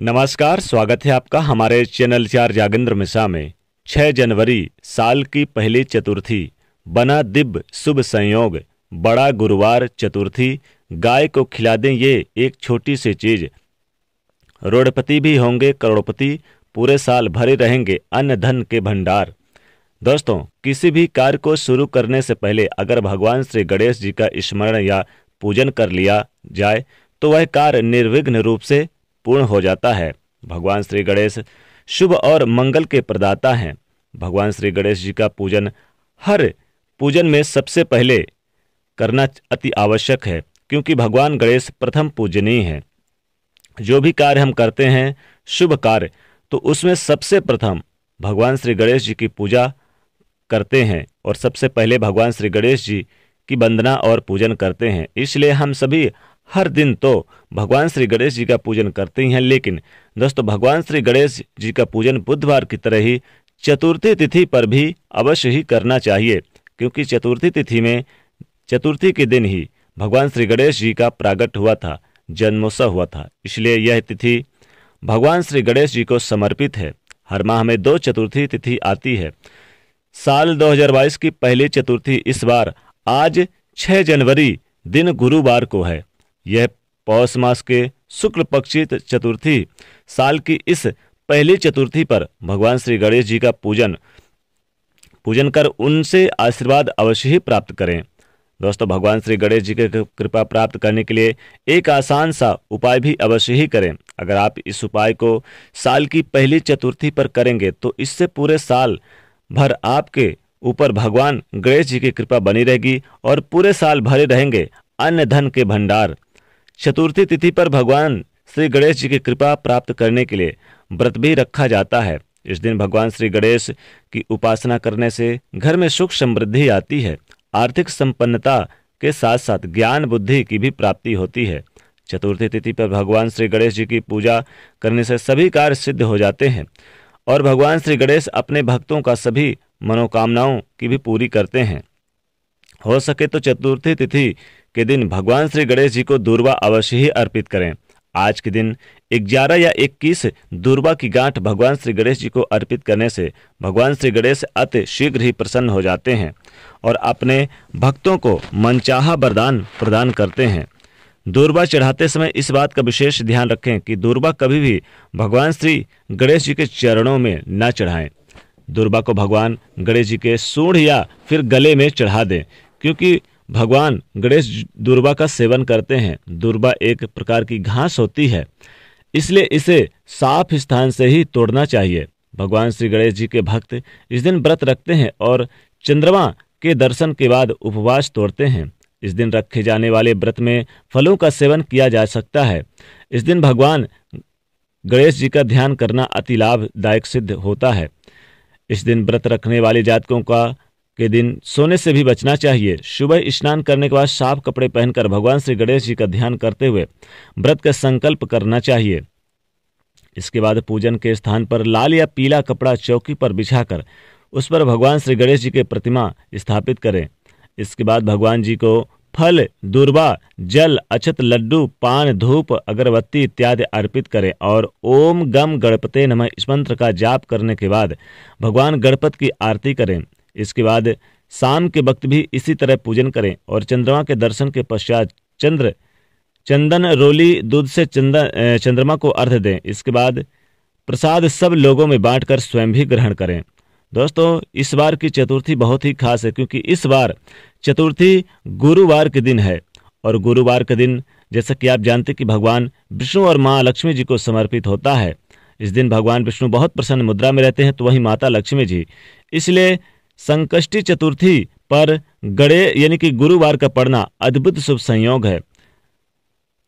नमस्कार स्वागत है आपका हमारे चैनल चार जागेंद्र मिश्रा में छह जनवरी साल की पहली चतुर्थी बना दिव्य शुभ संयोग बड़ा गुरुवार चतुर्थी गाय को खिला दें ये एक छोटी सी चीज रोडपति भी होंगे करोड़पति पूरे साल भरे रहेंगे अन्य धन के भंडार दोस्तों किसी भी कार्य को शुरू करने से पहले अगर भगवान श्री गणेश जी का स्मरण या पूजन कर लिया जाए तो वह कार्य निर्विघ्न रूप से पूर्ण हो जाता है भगवान श्री गणेश शुभ और मंगल के प्रदाता हैं भगवान श्री गणेश जी का पूजन हर पूजन में सबसे पहले करना अति आवश्यक है क्योंकि भगवान गणेश प्रथम पूजनीय है जो भी कार्य हम करते हैं शुभ कार्य तो उसमें सबसे प्रथम भगवान श्री गणेश जी की पूजा करते हैं और सबसे पहले भगवान श्री गणेश जी की वंदना और पूजन करते हैं इसलिए हम सभी हर दिन तो भगवान श्री गणेश जी का पूजन करते ही हैं लेकिन दोस्तों भगवान श्री गणेश जी का पूजन बुधवार की तरह ही चतुर्थी तिथि पर भी अवश्य ही करना चाहिए क्योंकि चतुर्थी तिथि में चतुर्थी के दिन ही भगवान श्री गणेश जी का प्रागट हुआ था जन्मोत्सव हुआ था इसलिए यह तिथि भगवान श्री गणेश जी को समर्पित है हर माह में दो चतुर्थी तिथि आती है साल 2022 की पहली चतुर्थी इस बार आज 6 जनवरी दिन गुरुवार को है यह पौष मास के शुक्ल पक्ष चतुर्थी साल की इस पहली चतुर्थी पर भगवान श्री गणेश जी का पूजन पूजन कर उनसे आशीर्वाद अवश्य ही प्राप्त करें दोस्तों भगवान श्री गणेश जी की कृपा प्राप्त करने के लिए एक आसान सा उपाय भी अवश्य ही करें अगर आप इस उपाय को साल की पहली चतुर्थी पर करेंगे तो इससे पूरे साल भर आपके ऊपर भगवान गणेश जी की कृपा बनी रहेगी और पूरे साल भरे रहेंगे अन्य धन के भंडार चतुर्थी तिथि पर भगवान श्री गणेश जी की कृपा प्राप्त करने के लिए व्रत भी रखा जाता है इस दिन भगवान श्री गणेश की उपासना करने से घर में सुख समृद्धि आती है आर्थिक संपन्नता के साथ साथ ज्ञान बुद्धि की भी प्राप्ति होती है चतुर्थी तिथि पर भगवान श्री गणेश जी की पूजा करने से सभी कार्य सिद्ध हो जाते हैं और भगवान श्री गणेश अपने भक्तों का सभी मनोकामनाओं की भी पूरी करते हैं हो सके तो चतुर्थी तिथि के दिन भगवान श्री गणेश जी को दूरवा अवश्य ही अर्पित करें आज के दिन 11 या 21 दूरबा की गांठ भगवान श्री गणेश जी को अर्पित करने से भगवान श्री गणेश अति शीघ्र ही प्रसन्न हो जाते हैं और अपने भक्तों को मनचाहा वरदान प्रदान करते हैं दूरबा चढ़ाते समय इस बात का विशेष ध्यान रखें कि दूरबा कभी भी भगवान श्री गणेश जी के चरणों में न चढ़ाएं दुर्वा को भगवान गणेश जी के सूढ़ या फिर गले में चढ़ा दें क्योंकि भगवान गणेश दुर्बा का सेवन करते हैं दुर्बा एक प्रकार की घास होती है इसलिए इसे साफ स्थान से ही तोड़ना चाहिए भगवान श्री गणेश जी के भक्त इस दिन व्रत रखते हैं और चंद्रमा के दर्शन के बाद उपवास तोड़ते हैं इस दिन रखे जाने वाले व्रत में फलों का सेवन किया जा सकता है इस दिन भगवान गणेश जी का ध्यान करना अति लाभदायक सिद्ध होता है इस दिन व्रत रखने वाले जातकों का के दिन सोने से भी बचना चाहिए सुबह स्नान करने के बाद साफ कपड़े पहनकर भगवान श्री गणेश जी का ध्यान करते हुए व्रत का संकल्प करना चाहिए इसके बाद पूजन के स्थान पर लाल या पीला कपड़ा चौकी पर बिछाकर उस पर भगवान श्री गणेश जी की प्रतिमा स्थापित करें इसके बाद भगवान जी को फल दुर्बा जल अछत लड्डू पान धूप अगरबत्ती इत्यादि अर्पित करें और ओम गम गणपते नमः इस मंत्र का जाप करने के बाद भगवान गणपत की आरती करें इसके बाद शाम के वक्त भी इसी तरह पूजन करें और चंद्रमा के दर्शन के पश्चात चंद्र चंदन रोली दूध से चंदन चंद्रमा को अर्घ दें इसके बाद प्रसाद सब लोगों में बांटकर स्वयं भी ग्रहण करें दोस्तों इस बार की चतुर्थी बहुत ही खास है क्योंकि इस बार चतुर्थी गुरुवार के दिन है और गुरुवार के दिन जैसा कि आप जानते कि भगवान विष्णु और माँ लक्ष्मी जी को समर्पित होता है इस दिन भगवान विष्णु बहुत प्रसन्न मुद्रा में रहते हैं तो वहीं माता लक्ष्मी जी इसलिए संकष्टी चतुर्थी पर गड़े यानी कि गुरुवार का पढ़ना अद्भुत शुभ संयोग है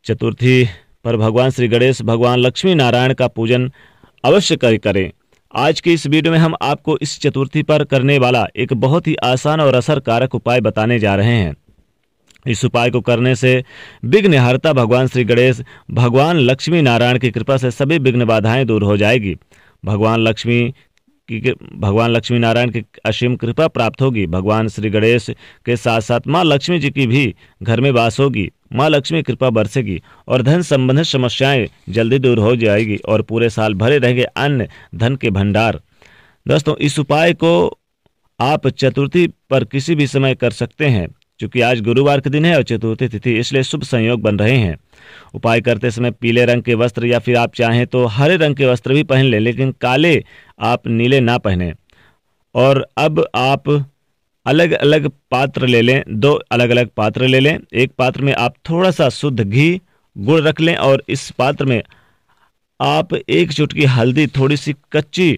चतुर्थी पर भगवान श्री गणेश भगवान लक्ष्मी नारायण का पूजन अवश्य करें आज की इस वीडियो में हम आपको इस चतुर्थी पर करने वाला एक बहुत ही आसान और असरकारक उपाय बताने जा रहे हैं इस उपाय को करने से विघ्नहारता भगवान श्री गणेश भगवान लक्ष्मी नारायण की कृपा से सभी विघ्न बाधाएं दूर हो जाएगी भगवान लक्ष्मी की भगवान लक्ष्मी नारायण की असीम कृपा प्राप्त होगी भगवान श्री गणेश के साथ साथ माँ लक्ष्मी जी की भी घर में वास होगी माँ लक्ष्मी कृपा बरसेगी और धन संबंधित समस्याएं जल्दी दूर हो जाएगी और पूरे साल भरे रहेंगे अन्य धन के भंडार दोस्तों इस उपाय को आप चतुर्थी पर किसी भी समय कर सकते हैं चूंकि आज गुरुवार के दिन है और चतुर्थी तिथि इसलिए शुभ संयोग बन रहे हैं उपाय करते समय पीले रंग के वस्त्र या फिर आप चाहें तो हरे रंग के वस्त्र भी पहन लें लेकिन काले आप नीले ना पहने और अब आप अलग अलग पात्र ले लें दो अलग अलग पात्र ले लें एक पात्र में आप थोड़ा सा शुद्ध घी गुड़ रख लें और इस पात्र में आप एक चुटकी हल्दी थोड़ी सी कच्ची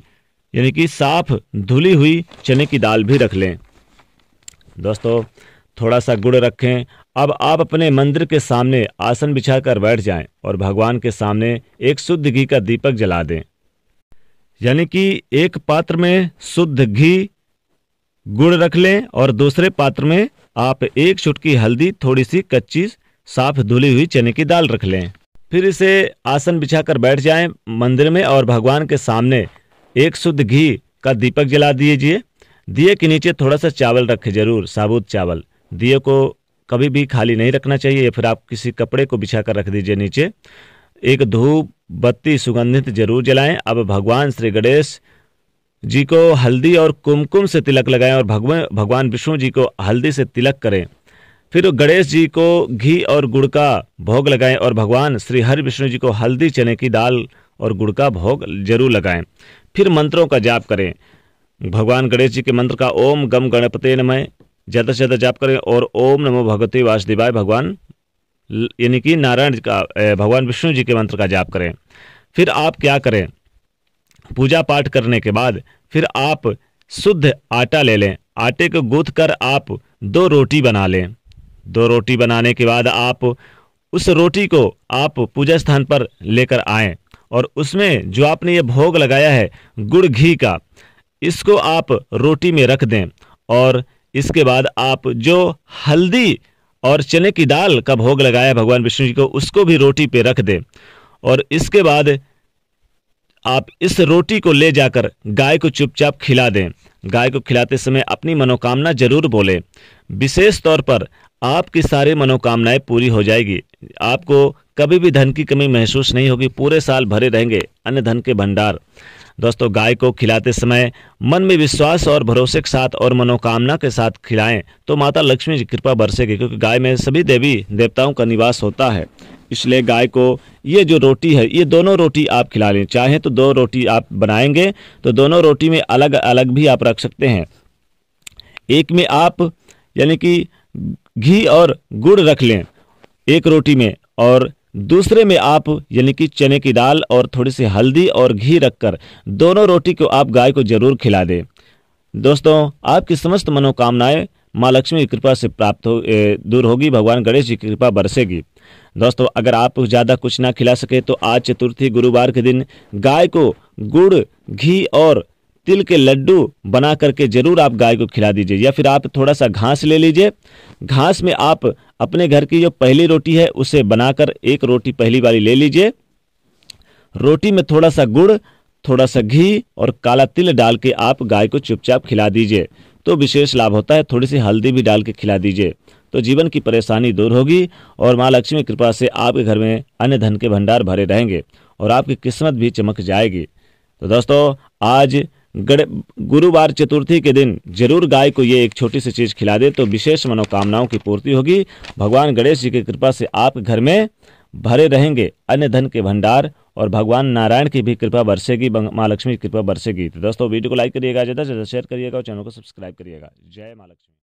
यानी कि साफ धुली हुई चने की दाल भी रख लें दोस्तों थोड़ा सा गुड़ रखें अब आप अपने मंदिर के सामने आसन बिछाकर बैठ जाएं और भगवान के सामने एक शुद्ध घी का दीपक जला दें यानी कि एक पात्र में शुद्ध घी गुड़ रख लें और दूसरे पात्र में आप एक चुटकी हल्दी थोड़ी सी कच्ची साफ धुली हुई चने की दाल रख लें फिर इसे आसन बिछाकर बैठ जाएं मंदिर में और भगवान के सामने एक शुद्ध घी का दीपक जला दीजिए दिए के नीचे थोड़ा सा चावल रखें जरूर साबुत चावल दिए को कभी भी खाली नहीं रखना चाहिए या फिर आप किसी कपड़े को बिछा कर रख दीजिए नीचे एक धूप बत्ती सुगंधित जरूर जलाएं अब भगवान श्री गणेश जी को हल्दी और कुमकुम से तिलक लगाएं और भगवान भगवान विष्णु जी को हल्दी से तिलक करें फिर गणेश जी को घी और गुड़ का भोग लगाएं और भगवान श्री हरि विष्णु जी को हल्दी चने की दाल और गुड़ का भोग जरूर लगाएं फिर मंत्रों का जाप करें भगवान गणेश जी के मंत्र का ओम गम गणपते नमय ज़्यादा से ज़्यादा जाप करें और ओम नमो भगवते वासुदेवाय भगवान यानी कि नारायण का भगवान विष्णु जी के मंत्र का जाप करें फिर आप क्या करें पूजा पाठ करने के बाद फिर आप शुद्ध आटा ले लें आटे को गूथ कर आप दो रोटी बना लें दो रोटी बनाने के बाद आप उस रोटी को आप पूजा स्थान पर लेकर आएं और उसमें जो आपने ये भोग लगाया है गुड़ घी का इसको आप रोटी में रख दें और इसके बाद आप जो हल्दी और चने की दाल का भोग लगाया भगवान विष्णु जी को उसको भी रोटी पे रख दें और इसके बाद आप इस रोटी को ले जाकर गाय को चुपचाप खिला दें गाय को खिलाते समय अपनी मनोकामना जरूर बोले विशेष तौर पर आपकी सारी मनोकामनाएं पूरी हो जाएगी आपको कभी भी धन की कमी महसूस नहीं होगी पूरे साल भरे रहेंगे अन्य धन के भंडार दोस्तों गाय को खिलाते समय मन में विश्वास और भरोसे के साथ और मनोकामना के साथ खिलाएं तो माता लक्ष्मी की कृपा बरसेगी क्योंकि गाय में सभी देवी देवताओं का निवास होता है इसलिए गाय को ये जो रोटी है ये दोनों रोटी आप खिला लें चाहें तो दो रोटी आप बनाएंगे तो दोनों रोटी में अलग अलग भी आप रख सकते हैं एक में आप यानी कि घी और गुड़ रख लें एक रोटी में और दूसरे में आप यानी कि चने की दाल और थोड़ी सी हल्दी और घी रखकर दोनों रोटी को आप गाय को जरूर खिला दें दोस्तों आपकी समस्त मनोकामनाएं माँ लक्ष्मी की कृपा से प्राप्त हो दूर होगी भगवान गणेश जी की कृपा बरसेगी दोस्तों अगर आप ज़्यादा कुछ ना खिला सके तो आज चतुर्थी गुरुवार के दिन गाय को गुड़ घी और तिल के लड्डू बना करके जरूर आप गाय को खिला दीजिए या फिर आप थोड़ा सा घास ले लीजिए घास में आप अपने घर की जो पहली रोटी है उसे बनाकर एक रोटी पहली वाली ले लीजिए रोटी में थोड़ा सा गुड़ थोड़ा सा घी और काला तिल डाल के आप गाय को चुपचाप खिला दीजिए तो विशेष लाभ होता है थोड़ी सी हल्दी भी डाल के खिला दीजिए तो जीवन की परेशानी दूर होगी और माँ लक्ष्मी कृपा से आपके घर में अन्य धन के भंडार भरे रहेंगे और आपकी किस्मत भी चमक जाएगी तो दोस्तों आज गुरुवार चतुर्थी के दिन जरूर गाय को ये एक छोटी सी चीज खिला दे तो विशेष मनोकामनाओं की पूर्ति होगी भगवान गणेश जी की कृपा से आप घर में भरे रहेंगे अन्य धन के भंडार और भगवान नारायण की भी कृपा बरसेगी माँ लक्ष्मी की कृपा बरसेगी तो दोस्तों वीडियो को लाइक करिएगा ज़्यादा से ज़्यादा शेयर करिएगा और चैनल को सब्सक्राइब करिएगा जय माँ लक्ष्मी